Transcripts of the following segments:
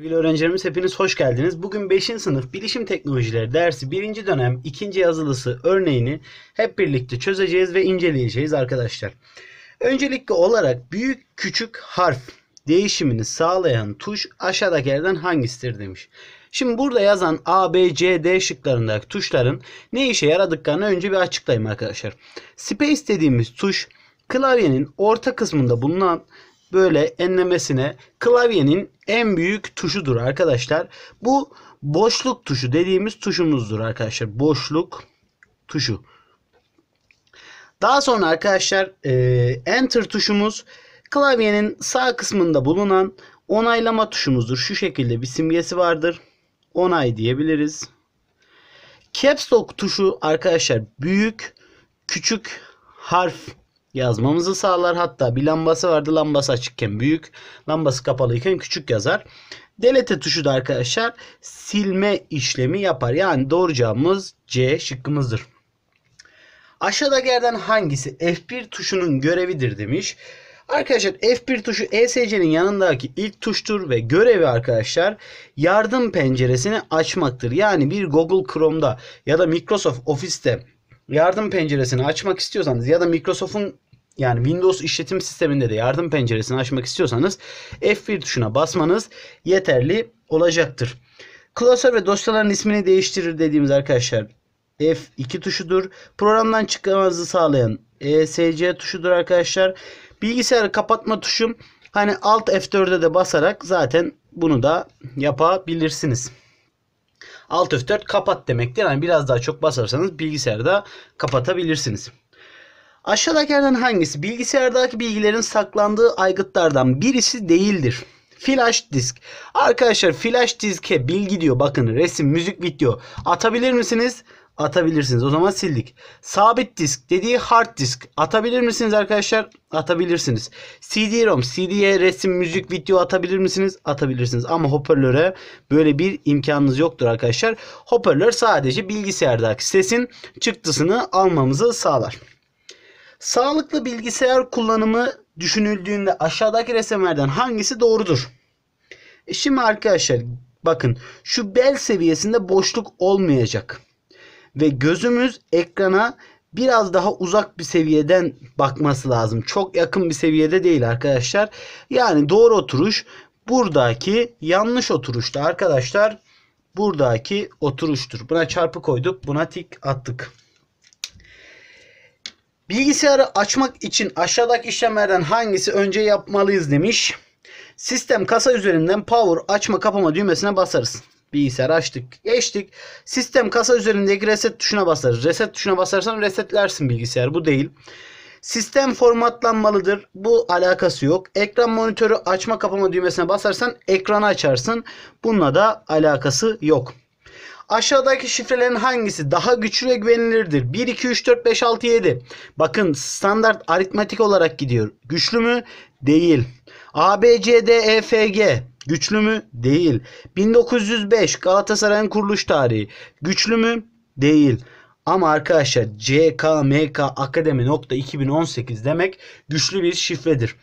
Sevgili öğrencilerimiz hepiniz hoş geldiniz. Bugün 5. sınıf bilişim teknolojileri dersi 1. dönem 2. yazılısı örneğini hep birlikte çözeceğiz ve inceleyeceğiz arkadaşlar. Öncelikli olarak büyük küçük harf değişimini sağlayan tuş aşağıdaki yerden hangisidir demiş. Şimdi burada yazan A, B, C, D şıklarındaki tuşların ne işe yaradıklarını önce bir açıklayayım arkadaşlar. Space dediğimiz tuş klavyenin orta kısmında bulunan böyle enlemesine klavyenin en büyük tuşudur arkadaşlar. Bu boşluk tuşu dediğimiz tuşumuzdur arkadaşlar. Boşluk tuşu. Daha sonra arkadaşlar e, enter tuşumuz klavyenin sağ kısmında bulunan onaylama tuşumuzdur. Şu şekilde bir simgesi vardır. Onay diyebiliriz. Caps Lock tuşu arkadaşlar büyük küçük harf yazmamızı sağlar. Hatta bir lambası vardı. Lambası açıkken büyük, lambası kapalıyken küçük yazar. Delete tuşu da arkadaşlar silme işlemi yapar. Yani doğru cevabımız C şıkkımızdır. Aşağıda Aşağıdakilerden hangisi F1 tuşunun görevidir demiş. Arkadaşlar F1 tuşu ESC'nin yanındaki ilk tuştur ve görevi arkadaşlar yardım penceresini açmaktır. Yani bir Google Chrome'da ya da Microsoft Office'te yardım penceresini açmak istiyorsanız ya da Microsoft'un yani Windows işletim sisteminde de yardım penceresini açmak istiyorsanız F1 tuşuna basmanız yeterli olacaktır. Klasör ve dosyaların ismini değiştirir dediğimiz arkadaşlar F2 tuşudur. Programdan çıkmanızı sağlayan ESC tuşudur arkadaşlar. Bilgisayarı kapatma tuşum hani Alt F4'e de basarak zaten bunu da yapabilirsiniz. Alt F4 kapat demektir. Yani biraz daha çok basarsanız bilgisayarda kapatabilirsiniz. Aşağıdakilerden hangisi bilgisayardaki bilgilerin saklandığı aygıtlardan birisi değildir? Flash disk. Arkadaşlar flash diske bilgi diyor. Bakın resim, müzik, video atabilir misiniz? atabilirsiniz. O zaman sildik. Sabit disk dediği hard disk. Atabilir misiniz arkadaşlar? Atabilirsiniz. CD-ROM, CD'ye resim, müzik, video atabilir misiniz? Atabilirsiniz. Ama hoparlöre böyle bir imkanınız yoktur arkadaşlar. Hoparlör sadece bilgisayardaki sesin çıktısını almamızı sağlar. Sağlıklı bilgisayar kullanımı düşünüldüğünde aşağıdaki resimlerden hangisi doğrudur? E şimdi arkadaşlar bakın şu bel seviyesinde boşluk olmayacak ve gözümüz ekrana biraz daha uzak bir seviyeden bakması lazım. Çok yakın bir seviyede değil arkadaşlar. Yani doğru oturuş buradaki yanlış oturuşta arkadaşlar buradaki oturuştur. Buna çarpı koyduk. Buna tik attık. Bilgisayarı açmak için aşağıdaki işlemlerden hangisi önce yapmalıyız demiş. Sistem kasa üzerinden power açma kapama düğmesine basarız. Bilgisayarı açtık. Geçtik. Sistem kasa üzerindeki reset tuşuna basar. Reset tuşuna basarsan resetlersin bilgisayar. Bu değil. Sistem formatlanmalıdır. Bu alakası yok. Ekran monitörü açma kapama düğmesine basarsan ekranı açarsın. Bununla da alakası yok. Aşağıdaki şifrelerin hangisi daha güçlü ve güvenilirdir? 1, 2, 3, 4, 5, 6, 7. Bakın standart aritmatik olarak gidiyor. Güçlü mü? Değil. ABCDEFG güçlü mü? Değil. 1905 Galatasaray'ın kuruluş tarihi güçlü mü? Değil. Ama arkadaşlar CKMK Akademi nokta 2018 demek güçlü bir şifredir.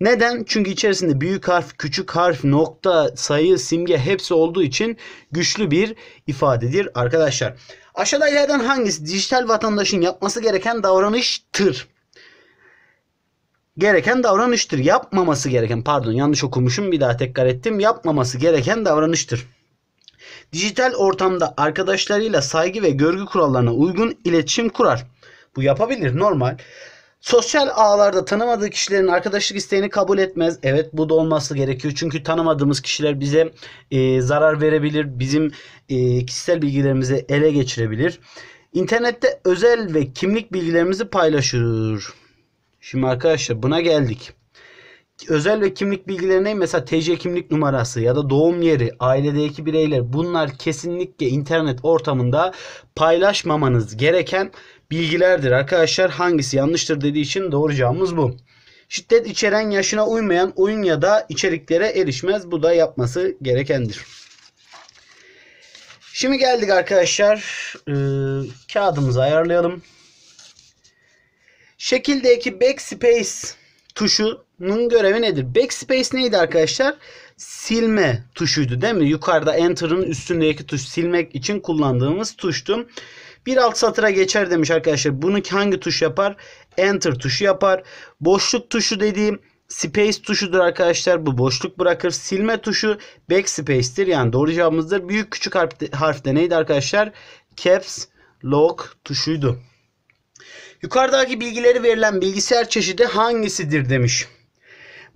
Neden? Çünkü içerisinde büyük harf, küçük harf, nokta, sayı, simge hepsi olduğu için güçlü bir ifadedir arkadaşlar. Aşağıdakilerden hangisi dijital vatandaşın yapması gereken davranıştır? gereken davranıştır. Yapmaması gereken pardon yanlış okumuşum bir daha tekrar ettim. Yapmaması gereken davranıştır. Dijital ortamda arkadaşlarıyla saygı ve görgü kurallarına uygun iletişim kurar. Bu yapabilir normal. Sosyal ağlarda tanımadığı kişilerin arkadaşlık isteğini kabul etmez. Evet bu da olması gerekiyor. Çünkü tanımadığımız kişiler bize e, zarar verebilir. Bizim e, kişisel bilgilerimizi ele geçirebilir. İnternette özel ve kimlik bilgilerimizi paylaşır. Şimdi arkadaşlar buna geldik. Özel ve kimlik bilgilerine mesela TC kimlik numarası ya da doğum yeri, ailedeki bireyler bunlar kesinlikle internet ortamında paylaşmamanız gereken bilgilerdir. Arkadaşlar hangisi yanlıştır dediği için doğru bu. Şiddet içeren yaşına uymayan oyun ya da içeriklere erişmez. Bu da yapması gerekendir. Şimdi geldik arkadaşlar. Ee, kağıdımızı ayarlayalım. Şekildeki backspace tuşunun görevi nedir? Backspace neydi arkadaşlar? Silme tuşuydu değil mi? Yukarıda Enter'ın üstündeki tuş silmek için kullandığımız tuştu. Bir alt satıra geçer demiş arkadaşlar. Bunu hangi tuş yapar? Enter tuşu yapar. Boşluk tuşu dediğim Space tuşudur arkadaşlar. Bu boşluk bırakır. Silme tuşu backspace'tir. Yani doğru cevabımızdır. Büyük küçük harf, harf neydi arkadaşlar? Caps lock tuşuydu. Yukarıdaki bilgileri verilen bilgisayar çeşidi hangisidir demiş.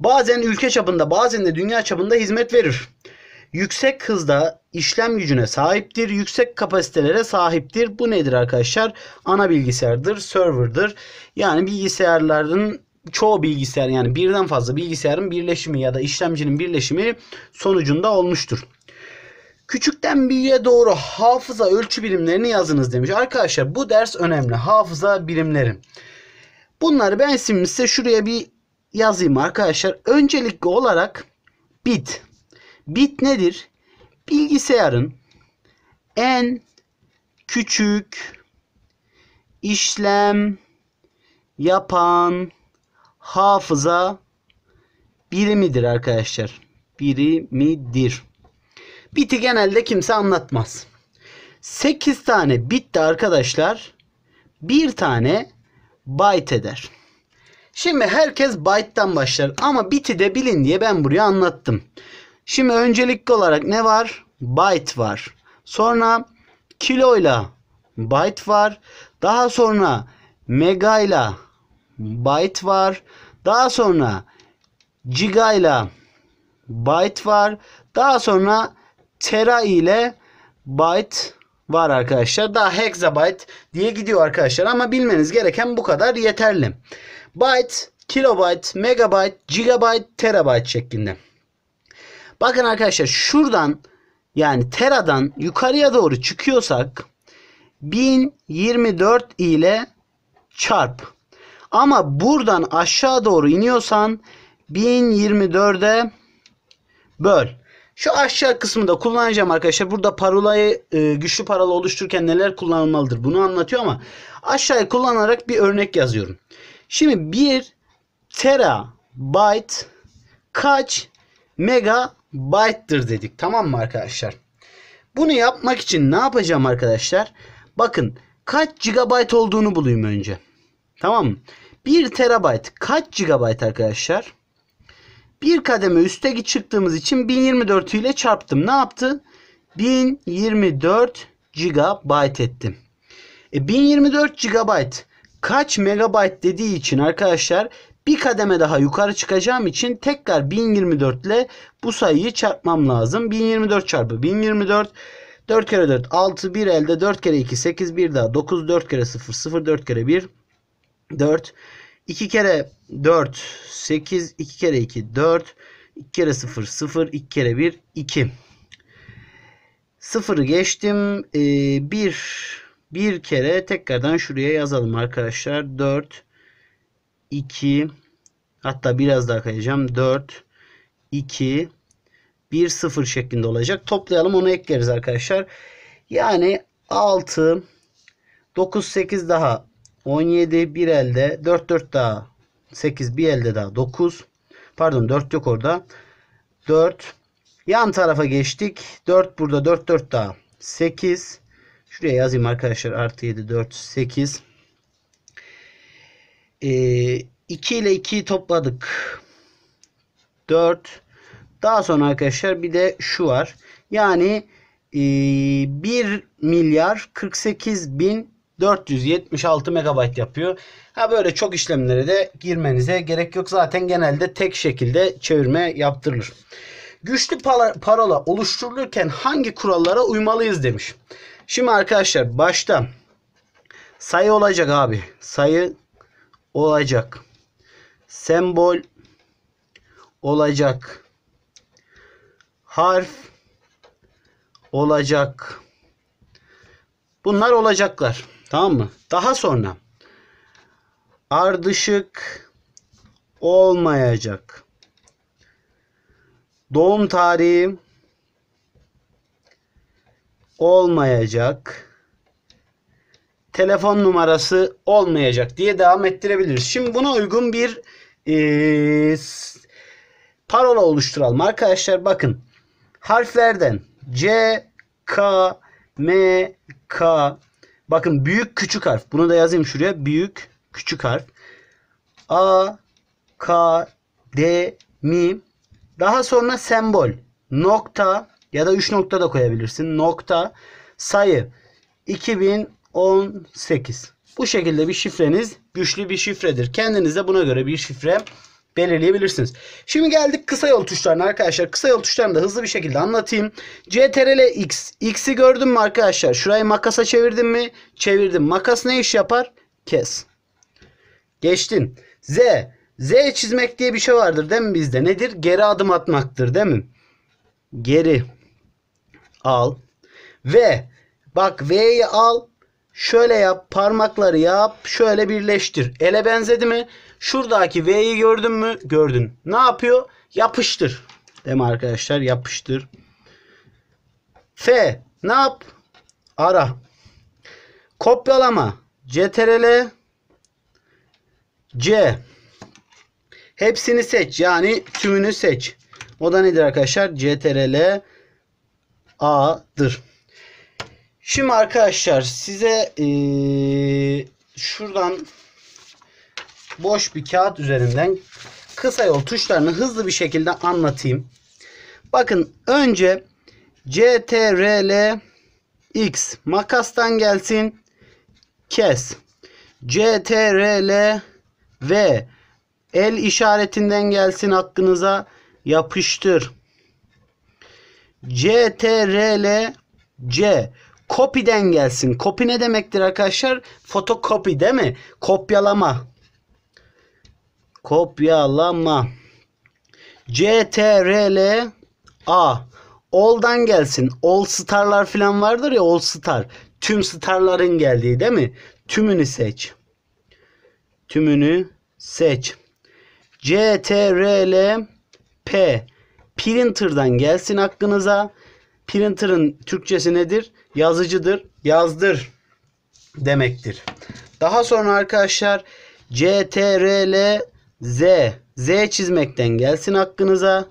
Bazen ülke çapında bazen de dünya çapında hizmet verir. Yüksek hızda işlem gücüne sahiptir. Yüksek kapasitelere sahiptir. Bu nedir arkadaşlar? Ana bilgisayardır, serverdır. Yani bilgisayarların çoğu bilgisayar yani birden fazla bilgisayarın birleşimi ya da işlemcinin birleşimi sonucunda olmuştur. Küçükten büyüğe doğru hafıza ölçü birimlerini yazınız demiş. Arkadaşlar bu ders önemli. Hafıza birimleri. Bunları ben şimdi size şuraya bir yazayım arkadaşlar. Öncelikli olarak bit. Bit nedir? Bilgisayarın en küçük işlem yapan hafıza birimidir arkadaşlar. Birimidir. Biti genelde kimse anlatmaz. 8 tane bit de arkadaşlar bir tane byte eder. Şimdi herkes byte'dan başlar ama biti de bilin diye ben buraya anlattım. Şimdi öncelikli olarak ne var? Byte var. Sonra kiloyla byte var. Daha sonra megayla byte var. Daha sonra gigayla byte var. Daha sonra tera ile byte var arkadaşlar. Daha hexabyte diye gidiyor arkadaşlar. Ama bilmeniz gereken bu kadar yeterli. Byte, kilobyte, megabyte, gigabyte, terabyte şeklinde. Bakın arkadaşlar şuradan yani teradan yukarıya doğru çıkıyorsak 1024 ile çarp. Ama buradan aşağı doğru iniyorsan 1024'e böl. Şu aşağı kısmında kullanacağım arkadaşlar. Burada parolayı e, güçlü paralı oluştururken neler kullanılmalıdır bunu anlatıyor ama aşağıya kullanarak bir örnek yazıyorum. Şimdi 1 terabyte kaç megabayttır dedik. Tamam mı arkadaşlar? Bunu yapmak için ne yapacağım arkadaşlar? Bakın kaç gigabyte olduğunu bulayım önce. Tamam mı? 1 terabayt kaç gigabyte arkadaşlar? Bir kademe üste çıktığımız için 1024 ile çarptım. Ne yaptı? 1024 GB ettim. E 1024 GB kaç megabayt dediği için arkadaşlar bir kademe daha yukarı çıkacağım için tekrar 1024 ile bu sayıyı çarpmam lazım. 1024 çarpı 1024 4 kere 4 6 1 elde 4 kere 2 8 1 daha 9 4 kere 0 0 4 kere 1 4 2 kere 4 8 2 kere 2 4 2 kere 0 0 2 kere 1 2 0'ı geçtim. Ee, 1 bir kere tekrardan şuraya yazalım arkadaşlar. 4 2 hatta biraz daha kayacağım. 4 2 1 0 şeklinde olacak. Toplayalım onu ekleriz arkadaşlar. Yani 6 9 8 daha 17 bir elde 4 4 daha 8 bir elde daha 9 pardon 4 yok orada 4 yan tarafa geçtik 4 burada 4 4 daha 8 şuraya yazayım arkadaşlar artı 7 4 8 ee, 2 ile 2'yi topladık 4 daha sonra arkadaşlar bir de şu var yani e, ee, 1 milyar 48 bin 476 MB yapıyor. Ha böyle çok işlemlere de girmenize gerek yok. Zaten genelde tek şekilde çevirme yaptırılır. Güçlü parola oluşturulurken hangi kurallara uymalıyız demiş. Şimdi arkadaşlar başta sayı olacak abi. Sayı olacak. Sembol olacak. Harf olacak. Bunlar olacaklar. Tamam mı? Daha sonra ardışık olmayacak. Doğum tarihi olmayacak. Telefon numarası olmayacak diye devam ettirebiliriz. Şimdi buna uygun bir e, parola oluşturalım. Arkadaşlar bakın harflerden C, K, M, K, Bakın büyük küçük harf. Bunu da yazayım şuraya. Büyük küçük harf. A, K, D, Mi. Daha sonra sembol. Nokta ya da 3 nokta da koyabilirsin. Nokta sayı 2018. Bu şekilde bir şifreniz güçlü bir şifredir. Kendinize buna göre bir şifre belirleyebilirsiniz. Şimdi geldik kısa yol tuşlarına arkadaşlar. Kısa yol tuşlarını da hızlı bir şekilde anlatayım. CTRL X. X'i gördün mü arkadaşlar? Şurayı makasa çevirdin mi? Çevirdim. Makas ne iş yapar? Kes. Geçtin. Z. Z çizmek diye bir şey vardır değil mi bizde? Nedir? Geri adım atmaktır değil mi? Geri al. V. Bak V'yi al. Şöyle yap parmakları yap şöyle birleştir. Ele benzedi mi? Şuradaki V'yi gördün mü? Gördün. Ne yapıyor? Yapıştır. Değil mi arkadaşlar? Yapıştır. F. Ne yap? Ara. Kopyalama. CTRL C. Hepsini seç. Yani tümünü seç. O da nedir arkadaşlar? CTRL A'dır. Şimdi arkadaşlar size ee, şuradan boş bir kağıt üzerinden kısa yol tuşlarını hızlı bir şekilde anlatayım. Bakın önce CTRL X makastan gelsin kes. CTRL V el işaretinden gelsin hakkınıza yapıştır. CTRL C Copy'den gelsin. Copy ne demektir arkadaşlar? Fotokopi değil mi? Kopyalama. Kopyalama. CTRL A. All'dan gelsin. All starlar falan vardır ya all star. Tüm starların geldiği değil mi? Tümünü seç. Tümünü seç. CTRL P. Printer'dan gelsin aklınıza. Printer'ın Türkçesi nedir? Yazıcıdır. Yazdır demektir. Daha sonra arkadaşlar CTRL Z Z çizmekten gelsin aklınıza.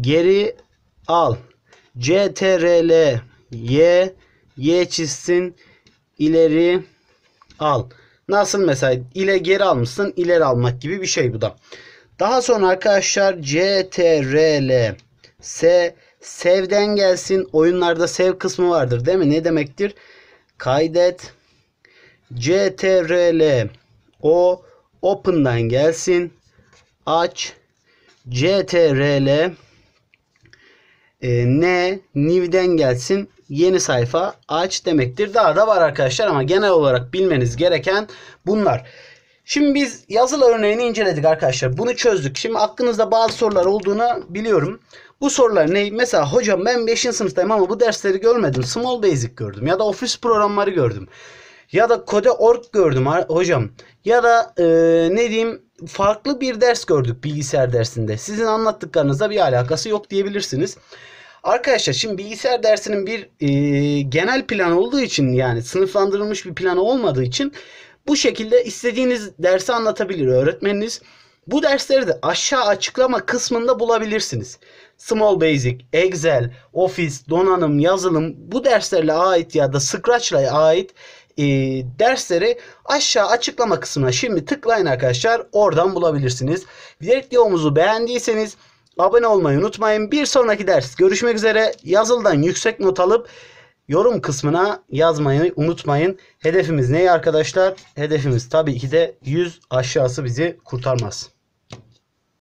Geri al. CTRL Y Y çizsin. ileri al. Nasıl mesela ile geri almışsın ileri almak gibi bir şey bu da. Daha sonra arkadaşlar CTRL S Sevden gelsin. Oyunlarda sev kısmı vardır değil mi? Ne demektir? Kaydet. CTRL O Open'dan gelsin. Aç. CTRL e, ee, N New'den gelsin. Yeni sayfa aç demektir. Daha da var arkadaşlar ama genel olarak bilmeniz gereken bunlar. Şimdi biz yazılı örneğini inceledik arkadaşlar. Bunu çözdük. Şimdi aklınızda bazı sorular olduğunu biliyorum. Bu sorular ne? Mesela hocam ben 5. sınıftayım ama bu dersleri görmedim. Small Basic gördüm ya da ofis programları gördüm. Ya da kode org gördüm hocam. Ya da e, ne diyeyim farklı bir ders gördük bilgisayar dersinde. Sizin anlattıklarınızla bir alakası yok diyebilirsiniz. Arkadaşlar şimdi bilgisayar dersinin bir e, genel plan olduğu için yani sınıflandırılmış bir planı olmadığı için bu şekilde istediğiniz dersi anlatabilir öğretmeniniz. Bu dersleri de aşağı açıklama kısmında bulabilirsiniz. Small Basic, Excel, Office, donanım, yazılım bu derslerle ait ya da Scratch'la ait e, dersleri aşağı açıklama kısmına şimdi tıklayın arkadaşlar. Oradan bulabilirsiniz. Videomuzu beğendiyseniz abone olmayı unutmayın. Bir sonraki ders görüşmek üzere. Yazıldan yüksek not alıp yorum kısmına yazmayı unutmayın. Hedefimiz ne arkadaşlar? Hedefimiz tabii ki de 100 aşağısı bizi kurtarmaz.